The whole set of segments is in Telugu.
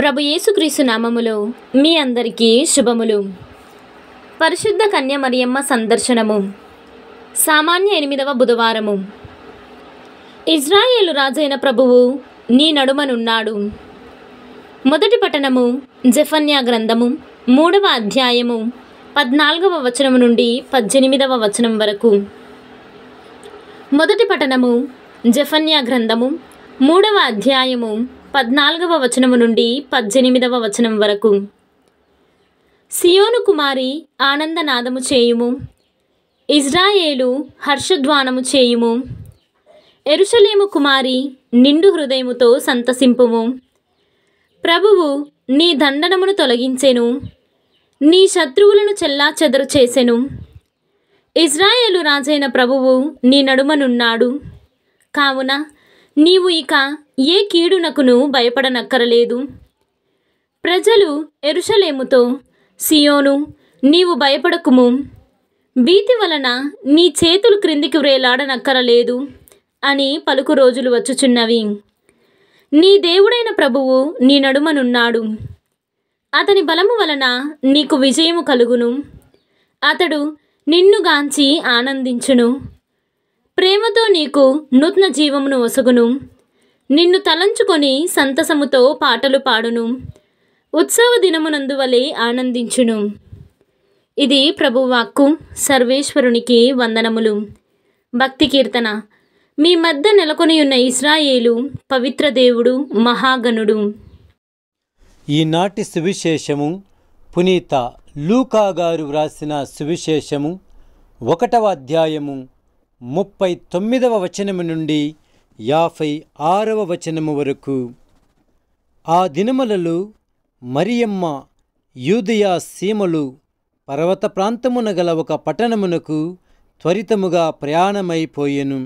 ప్రభు యేసుక్రీసు నామములో మీ అందరికీ శుభములు పరిశుద్ధ కన్య మరియమ్మ సందర్శనము సామాన్య ఎనిమిదవ బుధవారము ఇజ్రాయేలు రాజైన ప్రభువు నీ నడుమనున్నాడు మొదటి పట్టణము జఫన్యా గ్రంథము మూడవ అధ్యాయము పద్నాలుగవ వచనం నుండి పద్దెనిమిదవ వచనం వరకు మొదటి పట్టణము జఫన్యా గ్రంథము మూడవ అధ్యాయము పద్నాలుగవ వచనము నుండి పద్దెనిమిదవ వచనం వరకు సియోను కుమారి ఆనందనాదము చేయుము ఇజ్రాయేలు హర్షధ్వానము చేయుము ఎరుషలేము కుమారి నిండు హృదయముతో సంతసింపుము ప్రభువు నీ దండనమును తొలగించెను నీ శత్రువులను చెల్లా చెదరు చేసెను ఇజ్రాయేలు రాజైన ప్రభువు నీ నడుమనున్నాడు కావున నీవు ఇక ఏ కీడునకును భయపడనక్కరలేదు ప్రజలు ఎరుషలేముతో సియోను నీవు భయపడకుము భీతి వలన నీ చేతులు క్రిందికి వ్రేలాడనక్కరలేదు అని పలుకు రోజులు వచ్చుచున్నవి నీ దేవుడైన ప్రభువు నీ నడుమనున్నాడు అతని బలము వలన నీకు విజయము కలుగును అతడు నిన్నుగాంచి ఆనందించును ప్రేమతో నీకు నూతన జీవమును వసుగును నిన్ను తలంచుకొని సంతసముతో పాటలు పాడును ఉత్సవ దినమునందు వలె ఆనందించును ఇది ప్రభువాక్కు సర్వేశ్వరునికి వందనములు భక్తి కీర్తన మీ మధ్య నెలకొని ఉన్న ఇస్రాయేలు పవిత్ర దేవుడు మహాగణుడు ఈనాటి సువిశేషము పునీత లూకా గారు వ్రాసిన సువిశేషము ఒకటవ అధ్యాయము ముప్పై తొమ్మిదవ వచనము నుండి యాఫై ఆరవ వచనము వరకు ఆ దినములలో మరియమ్మ యూదయా సీమలు పర్వత ప్రాంతమున గల ఒక పట్టణమునకు త్వరితముగా ప్రయాణమైపోయెను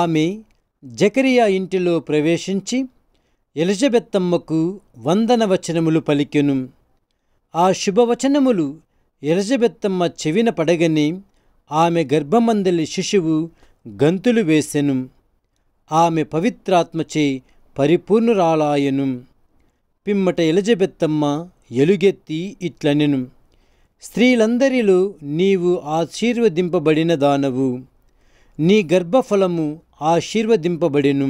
ఆమె జకరియా ఇంటిలో ప్రవేశించి ఎలిజబెత్తమ్మకు వచనములు పలికెను ఆ శుభవచనములు ఎలిజబెత్తమ్మ చెవిన పడగని ఆమె గర్భమందలి శిశువు గంతులు వేసెను ఆమె పవిత్రాత్మచే పరిపూర్ణురాలాయను పిమ్మట ఎలజబెత్తమ్మ ఎలుగెత్తి ఇట్లనెను స్త్రీలందరిలో నీవు ఆశీర్వదింపబడిన దానవు నీ గర్భఫలము ఆశీర్వదింపబడెను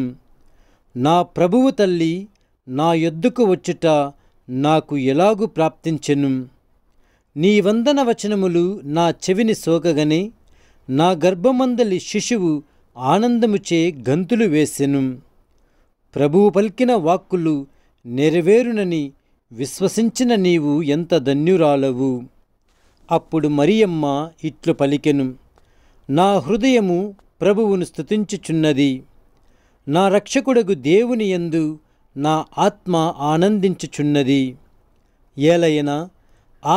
నా ప్రభువు తల్లి నా యొద్దుకు వచ్చుట నాకు ఎలాగు ప్రాప్తించెను నీ వందన వచనములు నా చెవిని సోకగనే నా గర్భమందలి శిశువు ఆనందముచే గంతులు వేసెను ప్రభువు పలికిన వాక్కులు నెరవేరునని విశ్వసించిన నీవు ఎంత ధన్యురాలవు అప్పుడు మరియమ్మ ఇట్లు పలికెను నా హృదయము ప్రభువును స్థుతించుచున్నది నా రక్షకుడగు దేవుని ఎందు నా ఆత్మ ఆనందించుచున్నది ఏలయన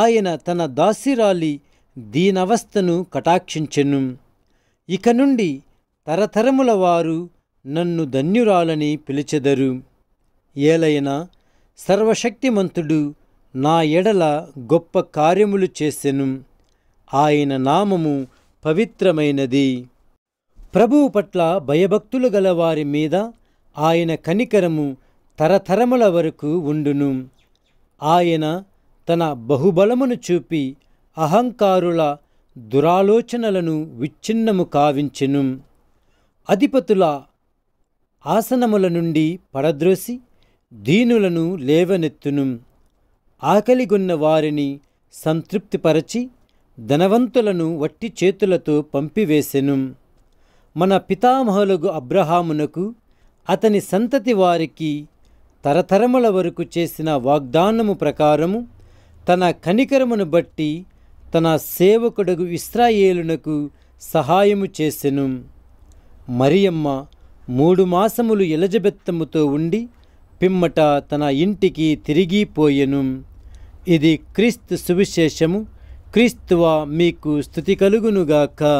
ఆయన తన దాసిరాలి దీనవస్థను కటాక్షించెను ఇక నుండి తరతరముల వారు నన్ను ధన్యురాలని పిలిచెదరు ఏలైనా సర్వశక్తిమంతుడు నా ఎడల గొప్ప కార్యములు చేసెను ఆయన నామము పవిత్రమైనది ప్రభువు పట్ల భయభక్తులు గల వారి మీద ఆయన కనికరము తరతరముల వరకు ఉండును ఆయన తన బహుబలమును చూపి అహంకారుల దురాలోచనలను విచ్ఛిన్నము కావించెను అధిపతుల ఆసనముల నుండి పడద్రోసి దీనులను లేవనెత్తును ఆకలిగొన్న వారిని సంతృప్తిపరచి ధనవంతులను వట్టి చేతులతో పంపివేసెను మన పితామహులకు అబ్రహామునకు అతని సంతతి వారికి తరతరముల వరకు చేసిన వాగ్దానము ప్రకారము తన కనికరమును బట్టి తన సేవకుడగు ఇస్రాయేలునకు సహాయము చేసెను మరియమ్మ మూడు మాసములు ఎలజబెత్తముతో ఉండి పిమ్మట తన ఇంటికి తిరిగిపోయెను ఇది క్రీస్తు సువిశేషము క్రీస్తువా మీకు స్థుతి కలుగునుగాక